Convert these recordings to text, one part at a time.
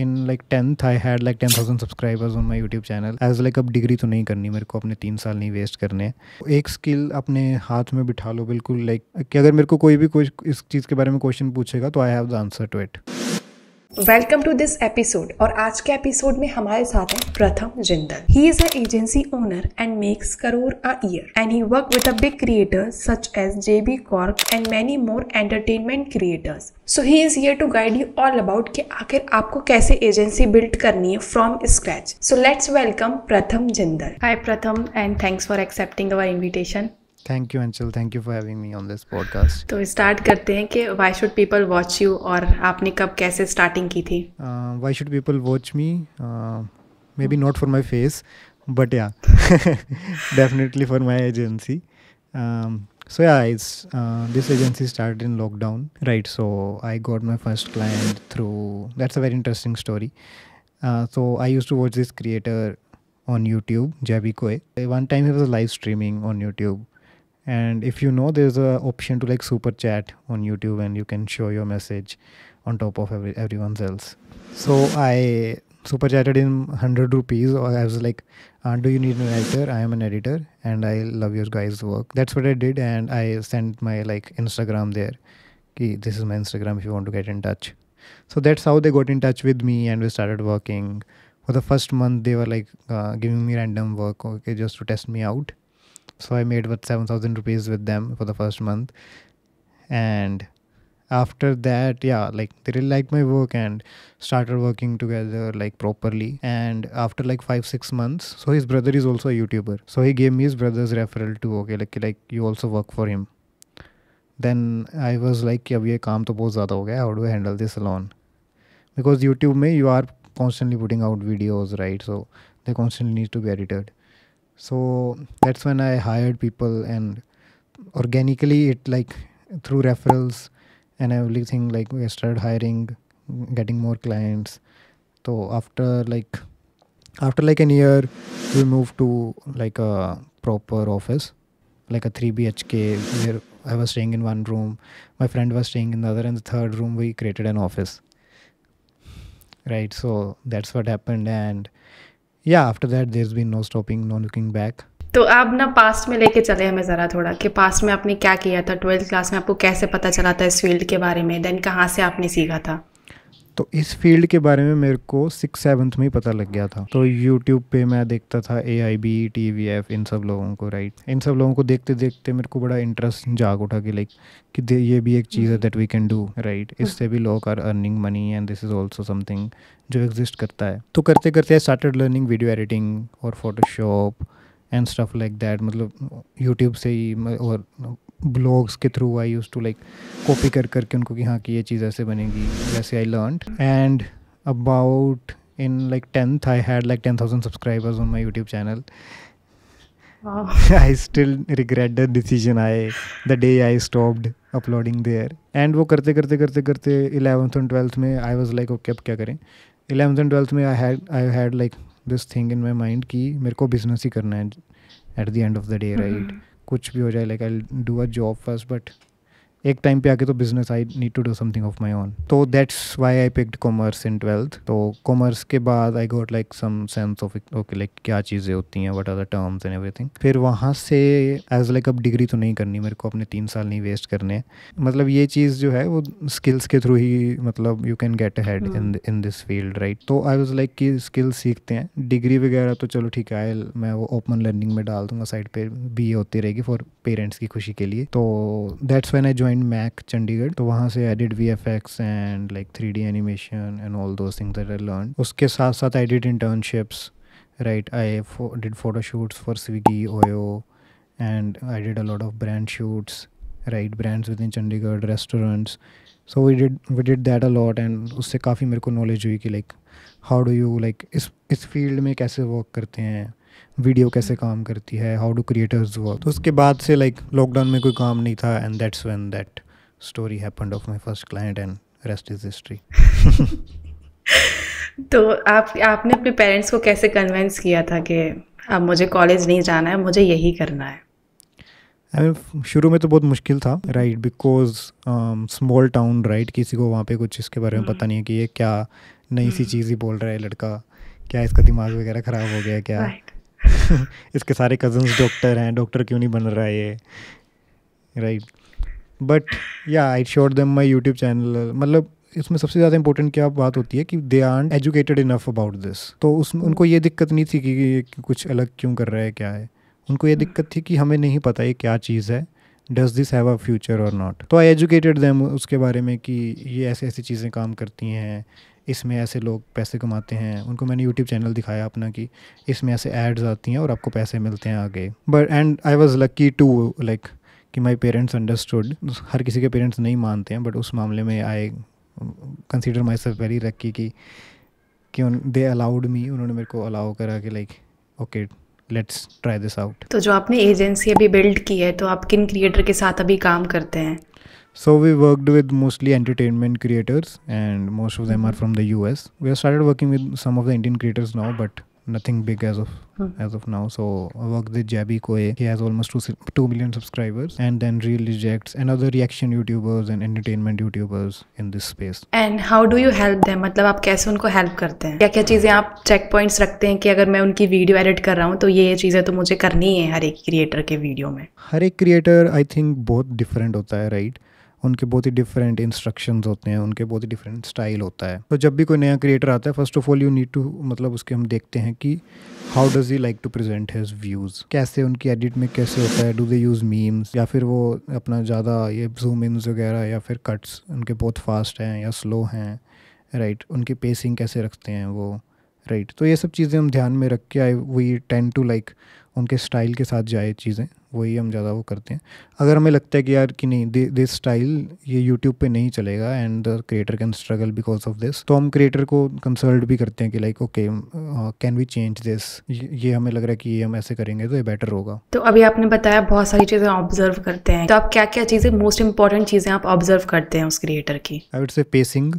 In like tenth I had like ten thousand subscribers on my YouTube channel as like अब degree तो नहीं करनी मेरे को अपने तीन साल नहीं वेस्ट करने हैं एक स्किल अपने हाथ में बिठा लो बिल्कुल लाइक like, कि अगर मेरे को कोई भी कोई इस चीज़ के बारे में क्वेश्चन पूछेगा तो I have the answer to it welcome to this episode और आज के एपिसोड में हमारे साथ है Pratham Jindal he is a agency owner and makes crore a year and he work with a big creator such as JB Cork and many more entertainment creators so he is here to guide you all about कि आखिर आपको कैसे agency build करनी है from scratch so let's welcome Pratham Jindal hi Pratham and thanks for accepting our invitation thank you Anchal thank you for having me on this podcast तो start करते हैं कि why should people watch you और आपने कब कैसे स्टार्टिंग की थी why should people watch me may be not for my face but yeah definitely for my agency so yeah it's uh, this agency started in lockdown right so i got my first client through that's a very interesting story uh, so i used to watch this creator on youtube jabi koi one time he was live streaming on youtube and if you know there's a option to like super chat on youtube and you can show your message on top of every, everyone's else so i super chatted in 100 rupees or i was like uh, do you need an editor i am an editor and i love your guys work that's what i did and i sent my like instagram there okay, this is my instagram if you want to get in touch so that's how they got in touch with me and we started working for the first month they were like uh, giving me random work okay just to test me out so i made about 7000 rupees with them for the first month and after that yeah like they really liked my work and started working together like properly and after like five six months so his brother is also a youtuber so he gave me his brother's referral to okay like like you also work for him then i was like yeah ye kaam to bahut zyada ho gaya how do i handle this alone because youtube mein you are constantly putting out videos right so they constantly need to be edited so that's when i hired people and organically it like through referrals and everything like we started hiring getting more clients so after like after like a year we moved to like a proper office like a 3 bhk where i was staying in one room my friend was staying in the other and the third room we created an office right so that's what happened and yeah after that there been no stopping no looking back तो आप ना past में लेके चले हमें ज़रा थोड़ा कि पास्ट में आपने क्या किया था ट्वेल्थ क्लास में आपको कैसे पता चला था इस फील्ड के बारे में देन कहाँ से आपने सीखा था तो इस फील्ड के बारे में मेरे को सिक्स सेवन्थ में ही पता लग गया था तो यूट्यूब पे मैं देखता था A I B T V F इन सब लोगों को राइट इन सब लोगों को देखते देखते मेरे को बड़ा इंटरेस्ट जाग उठा कि लाइक कि ये भी एक चीज़ है that we can do right इससे भी लोग are earning money and this is also something जो एग्जिस्ट करता है तो करते करते I started learning video editing और Photoshop and stuff like that मतलब यूट्यूब से ही और ब्लॉग्स के through I use to like copy कर करके उनको कि हाँ कि ये चीज़ ऐसे बनेगी वैसे I learn and about in like tenth I had like ten thousand subscribers on my YouTube channel I still regret the decision I the day I stopped uploading there and वो करते करते करते करते इलेवंथ एंड ट्वेल्थ में आई was like okay अब क्या करें eleventh and twelfth में I had I had like this thing in my mind कि मेरे को बिजनेस ही करना है at the end of the day right कुछ भी हो जाए like I do a job first but एक टाइम पे आके तो business I need to do something of my own तो that's why I picked commerce in twelfth तो कॉमर्स के बाद I got like some sense of okay like क्या चीज़ें होती हैं what are the terms and everything फिर वहाँ से एज लाइक अब डिग्री तो नहीं करनी मेरे को अपने तीन साल नहीं वेस्ट करने मतलब ये चीज़ जो है वो स्किल्स के थ्रू ही मतलब you can get head in in this field right तो आई वॉज लाइक कि स्किल्स सीखते हैं डिग्री वगैरह तो चलो ठीक है मैं वो ओपन लर्निंग में डाल दूंगा साइड पर बी होती रहेगी फॉर पेरेंट्स की खुशी के लिए तो that's when I join join MAAC Chandigarh तो वहाँ से I did V F X and like three D animation and all those things that I learn उसके साथ साथ I did internships right I did photo shoots for Swiggy OYO and I did a lot of brand shoots right brands with in Chandigarh restaurants so we did we did that a lot and उससे काफ़ी मेरे को knowledge हुई कि like how do you like इस इस field में कैसे वर्क करते हैं वीडियो कैसे काम करती है हाउ डू क्रिएटर्स वर्क तो उसके बाद से लाइक like, लॉकडाउन में कोई काम नहीं था and that's when that story happened of my first client and rest is history तो आप आपने अपने पेरेंट्स को कैसे कन्विंस किया था कि अब मुझे कॉलेज नहीं जाना है मुझे यही करना है आई मीन शुरू में तो बहुत मुश्किल था right because small town right किसी को वहाँ पे कुछ इसके बारे में hmm. पता हम्म। नहीं है कि ये क्या नई hmm. सी हम्म। चीज़ ही बोल रहा है लड़का क्या इसका दिमाग वगैरह ख़राब हो गया क्या right. इसके सारे कजन डॉक्टर हैं डॉक्टर क्यों नहीं बन रहा है ये राइट बट या आई शोर देम माई यूट्यूब चैनल मतलब इसमें सबसे ज़्यादा इंपॉर्टेंट क्या बात होती है कि they are educated enough about this तो उस उनको ये दिक्कत नहीं थी कि कुछ अलग क्यों कर रहा है क्या है उनको ये दिक्कत थी कि हमें नहीं पता ये क्या चीज़ है does this have a future और नॉट तो आई एजुकेटेड दैम उसके बारे में कि ये ऐसी ऐसी चीज़ें काम करती हैं इसमें ऐसे लोग पैसे कमाते हैं उनको मैंने यूट्यूब चैनल दिखाया अपना कि इसमें ऐसे एड्स आती हैं और आपको पैसे मिलते हैं आगे but and I was lucky to like कि माई पेरेंट्स अंडरस्टूड हर किसी के पेरेंट्स नहीं मानते हैं बट उस मामले में I consider myself very lucky कि कि दे अलाउड मी उन्होंने मेरे को अलाउ करा कि like okay let's try this out तो जो आपने एजेंसी अभी बिल्ड की है तो आप किन क्रिएटर के साथ अभी काम करते हैं So we worked with mostly entertainment creators, and most of them are from the US. We have started working with some of the Indian creators now, but nothing big as of hmm. as of now. So I worked with Jabby Koe. He has almost two 2 million subscribers, and then Real Rejects and other reaction YouTubers and entertainment YouTubers in this space. And how do you help them? matlab aap kaise unko help karte hain kya kya cheeze aap check points रखते हैं कि अगर मैं उनकी video edit kar raha hu to ye ye cheeze to mujhe karni hai har ek creator ke video mein har ek creator I think bahut different hota hai right? उनके बहुत ही different instructions होते हैं उनके बहुत ही different style होता है तो जब भी कोई नया क्रिएटर आता है first of all you need to मतलब उसके हम देखते हैं कि how does he like to present his views कैसे उनकी एडिट में कैसे होता है डू दे यूज़ मीम्स या फिर वो अपना ज़्यादा ये जूम इन्स वगैरह या फिर कट्स उनके बहुत फास्ट हैं या स्लो हैं राइट right, उनकी पेसिंग कैसे रखते हैं वो राइट right, तो ये सब चीज़ें हम ध्यान में रख के आए वी टेन टू लाइक उनके स्टाइल के साथ जाए चीज़ें वही हम ज़्यादा वो करते हैं अगर हमें लगता है कि यार कि नहीं दिस स्टाइल ये यूट्यूब पे नहीं चलेगा and the creator can struggle because of this तो हम क्रिएटर को कंसल्ट भी करते हैं कि like okay can we change this ये हमें लग रहा है कि ये हम ऐसे करेंगे तो ये बेटर होगा तो अभी आपने बताया बहुत सारी चीज़ें ऑब्जर्व करते हैं तो आप क्या क्या चीज़ें मोस्ट इंपॉर्टेंट चीज़ें आप ऑब्जर्व करते हैं उस क्रिएटर की आई वुड से पेसिंग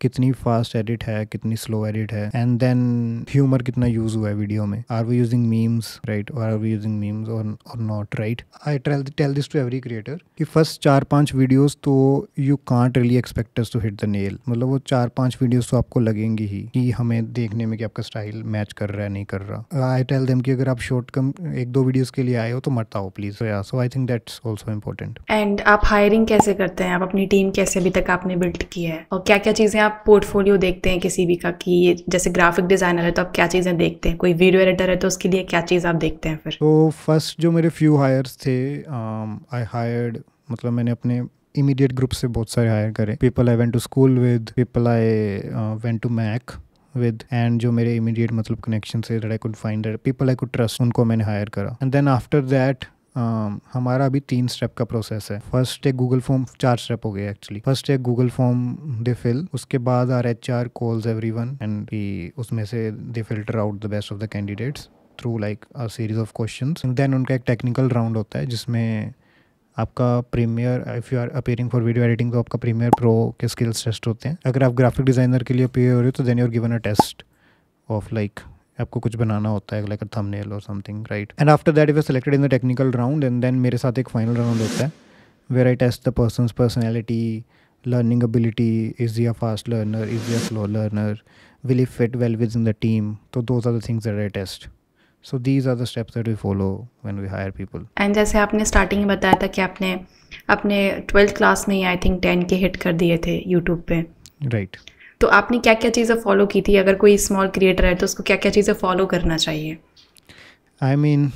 कितनी फास्ट एडिट है कितनी स्लो एडिट है एंड देन ह्यूमर कितना यूज हुआ है वीडियो में are we using memes right और are we using memes or not right I tell this to every creator कि फर्स्ट चार पांच वीडियोस तो you can't really expect them to hit the nail मतलब वो चार पांच वीडियोस तो आपको लगेंगी ही कि हमें देखने में कि आपका स्टाइल मैच कर रहा है नहीं कर रहा आई टेल देम कि अगर आप शॉर्ट कम एक दो वीडियोस के लिए आए हो तो मत आओ please so I think that's also important and आप हायरिंग कैसे करते हैं आप अपनी टीम कैसे अभी तक आपने बिल्ड की है और क्या क्या चीजें आप पोर्टफोलियो देखते हैं किसी भी का कि ये जैसे ग्राफिक डिज़ाइनर है तो आप क्या चीज़ें देखते हैं कोई वीडियो एडिटर है तो उसके लिए क्या चीज़ आप देखते हैं फिर तो फर्स्ट जो मेरे फ्यू हायर्स थे आई um, हायर्ड मतलब मैंने अपने इमीडिएट ग्रुप से बहुत सारे हायर करे people I went to school with people I went to MAAC with and जो मेरे इमीडिएट मतलब कनेक्शन से that I could find that people I could trust उनको मैंने हायर करा and then after that Um, हमारा अभी तीन स्टेप का प्रोसेस है फर्स्ट एक गूगल फॉर्म चार स्टेप हो गए एक्चुअली फर्स्ट एक गूगल फॉर्म दे फिल उसके बाद R H R calls every one and उसमें से they filter out the best of the candidates through like a series of question then उनका एक टेक्निकल राउंड होता है जिसमें आपका Premiere if you are appearing for video editing तो आपका प्रीमियर प्रो के स्किल्स टेस्ट होते हैं अगर आप ग्राफिक डिज़ाइनर के लिए अपेयर हो रहे हो तो then your given a test of like आपको कुछ बनाना होता है लाइक थंबनेल और something right and after that if selected in the technical round and then मेरे साथ एक फाइनल राउंड होता है where I test the person personality learning ability is या फास्ट लर्नर इज या slow learner will you fit well with in the team तो those are the things that I test so these are the steps that we follow when we hire people and जैसे आपने starting में बताया था कि आपने अपने twelfth class में ही I think ten K hit कर दिए थे यूट्यूब पे राइट right. तो आपने क्या क्या चीज़ें फॉलो की थी अगर कोई स्मॉल क्रिएटर है तो उसको क्या क्या चीज़ें फॉलो करना चाहिए I mean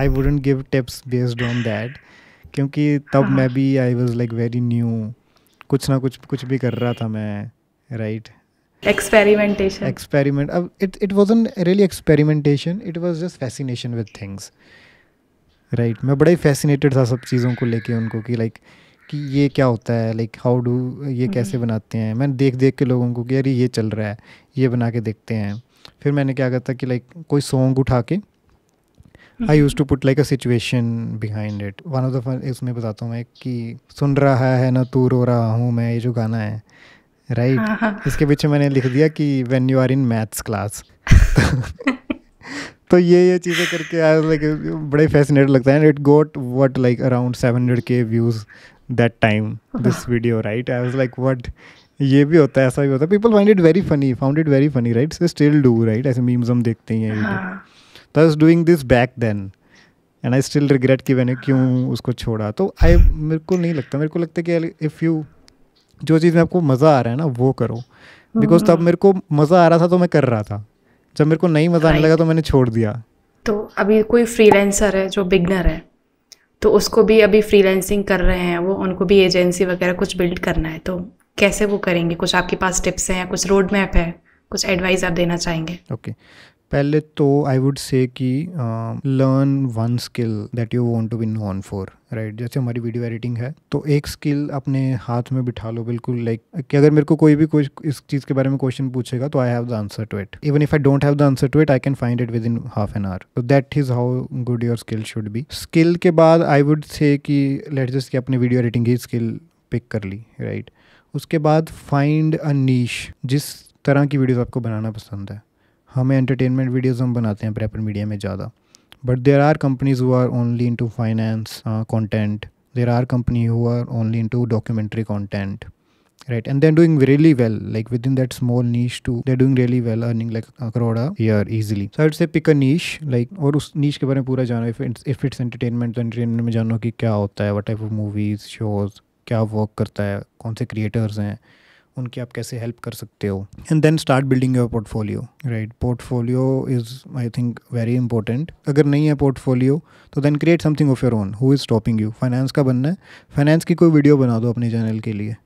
I wouldn't give tips based on that क्योंकि तब हाँ. मैं भी I was like very new कुछ ना कुछ कुछ भी कर रहा था मैं राइट एक्सपेरिमेंटेशन एक्सपेरिमेंट अब it it was really experimentation it was just fascination with things right मैं बड़ा ही फैसिनेटेड था सब चीज़ों को लेके उनको कि लाइक like, कि ये क्या होता है लाइक हाउ डू ये हम्म, कैसे हम्म। बनाते हैं मैंने देख देख के लोगों को कि अरे ये चल रहा है ये बना के देखते हैं फिर मैंने क्या करता कि लाइक कोई सॉन्ग उठा के I use to put like a situation behind it one of the इसमें बताता हूँ मैं कि सुन रहा है ना तू रो रहा हूँ मैं ये जो गाना है राइट right? हाँ, हाँ इसके पीछे मैंने लिख दिया कि when you are in maths class तो ये ये चीज़ें करके आया लाइक बड़े फैसिनेट लगता है and it got what like around seven hundred K views that time this video right I was like what ये भी होता है ऐसा भी होता है people find it very funny found it very funny right still do right ऐसे memes हम देखते ही हैं तो I was doing this back then and I still regret कि मैंने क्यों उसको छोड़ा तो आई मेरे को नहीं लगता मेरे को लगता है कि इफ़ यू जो चीज़ में आपको मज़ा आ रहा है ना वो करो बिकॉज तब हम्म। मेरे को मज़ा आ रहा था तो मैं कर रहा था जब मेरे को नहीं मज़ा आने लगा तो मैंने छोड़ दिया तो अभी कोई फ्रीलांसर है जो बिगनर है तो उसको भी अभी फ्रीलैंसिंग कर रहे हैं वो उनको भी एजेंसी वगैरह कुछ बिल्ड करना है तो कैसे वो करेंगे कुछ आपके पास टिप्स हैं कुछ रोड मैप है कुछ एडवाइस आप देना चाहेंगे ओके okay. पहले तो आई वुड से कि learn one skill that you want to be known for right जैसे हमारी वीडियो एडिटिंग है तो एक स्किल अपने हाथ में बिठा लो बिल्कुल लाइक like, कि अगर मेरे को कोई भी कोई इस चीज़ के बारे में क्वेश्चन पूछेगा तो I have the answer to it even if I don't have the answer to it I can find it within half an hour तो that is how good your skill should be skill के बाद आई would say कि late just कि अपने video editing की skill pick कर ली right right? उसके बाद फाइंड अ नीश जिस तरह की वीडियोस आपको बनाना पसंद है हमें एंटरटेनमेंट वीडियोज़ हम बनाते हैं प्रेपर मीडिया में ज़्यादा but there are companies who are only into finance content there are company who only into documentary content right and they're doing really well like within that small niche to they're doing really well earning like crore a year easily so it's pick a niche like और उस नीच के बारे में पूरा जानो if it's entertainment तो entertainment में जानो कि क्या होता है what type of movies shows क्या वर्क करता है कौन से क्रिएटर्स हैं उनकी आप कैसे हेल्प कर सकते हो and then start building your portfolio right portfolio is I think very important अगर नहीं है पोर्टफोलियो तो then create something of your own who is stopping you finance का बनना है फाइनेंस की कोई वीडियो बना दो अपने चैनल के लिए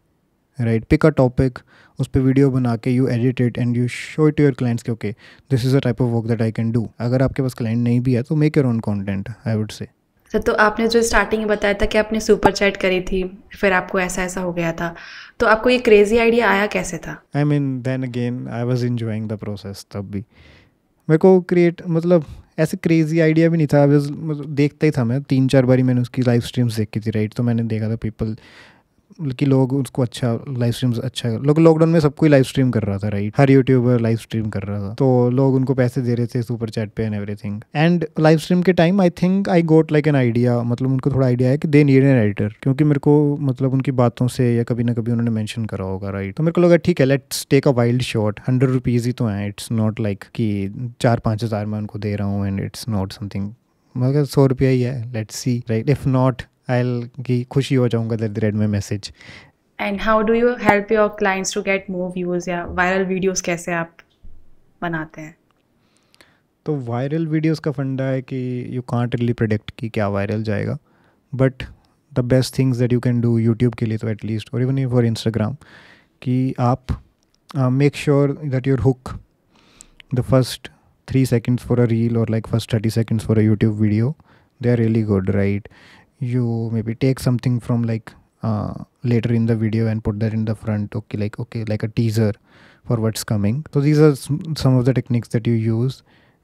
राइट पिक अ टॉपिक उस पर वीडियो बना के you edit it and you show it your clients के okay this is a type of work that I can do अगर आपके पास क्लाइंट नहीं भी है तो make your own content I would say sir तो आपने जो स्टार्टिंग में बताया था कि आपने सुपर चैट करी थी फिर आपको ऐसा ऐसा हो गया था तो आपको ये क्रेजी आइडिया आया कैसे था I mean then again I was enjoying the process तब भी मेरे को क्रिएट मतलब ऐसे क्रेजी आइडिया भी नहीं था मतलब देखता ही था मैं तीन चार बारी मैंने उसकी लाइव स्ट्रीम्स देखी थी राइट तो मैंने देखा था पीपल कि लोग उसको अच्छा लाइव स्ट्रीम अच्छा लोग लॉकडाउन में सबको लाइव स्ट्रीम कर रहा था राइट हर यूट्यूबर लाइव स्ट्रीम कर रहा था तो लोग उनको पैसे दे रहे थे सुपर चैट पे and everything and live stream के time I think I got like an idea मतलब उनको थोड़ा आइडिया है कि दे नीड एन एडिटर क्योंकि मेरे को मतलब उनकी बातों से या कभी ना कभी उन्होंने मैंशन करा होगा राइट तो मेरे को लगा ठीक है let's take a wild shot hundred rupees ही तो हैं इट्स नॉट लाइक कि चार पाँच हज़ार मैं उनको दे रहा हूँ एंड इट्स नॉट समथिंग मगर सौ रुपया ही है let's see right if not I'll की खुशी हो जाऊंगा दैट रेड में message and how do you help your clients to get more views या वायरल वीडियोस कैसे आप बनाते हैं तो वायरल वीडियोस का फंडा है कि यू कॉन्ट रियली प्रोडक्ट कि क्या वायरल जाएगा but the best things that you can do YouTube के लिए तो एटलीस्ट और इवन फॉर इंस्टाग्राम कि आप make sure that your hook the first three seconds for a reel or like first 30 seconds for a YouTube video, they're really good, right? you maybe take something from like uh, later in the video and put that in the front okay like okay like a teaser for what's coming so these are some of the techniques that you use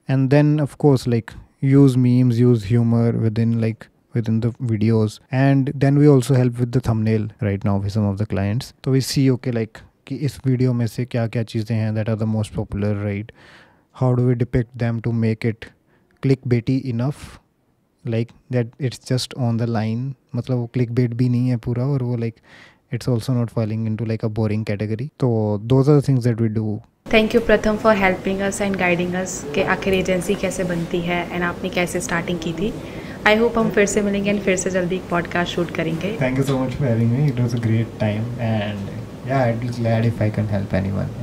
and then of course like use memes use humor within like within the videos and then we also help with the thumbnail right now with some of the clients so we see okay like कि is video message, से क्या क्या चीज़ें हैं that that are the most popular right how do we depict them to make it better enough like that it's just on the line मतलब वो click bait भी नहीं है पूरा और वो like it's also not falling into like a boring category तो those are things that we do thank you Pratham for helping us and guiding us के आखिर एजेंसी कैसे बनती है एंड आपने कैसे स्टार्टिंग की थी आई होप हम फिर से मिलेंगे एंड फिर से जल्दी एक पॉडकास्ट शूट करेंगे thank you so much for having me it was a great time and yeah i'd be glad if i can help anyone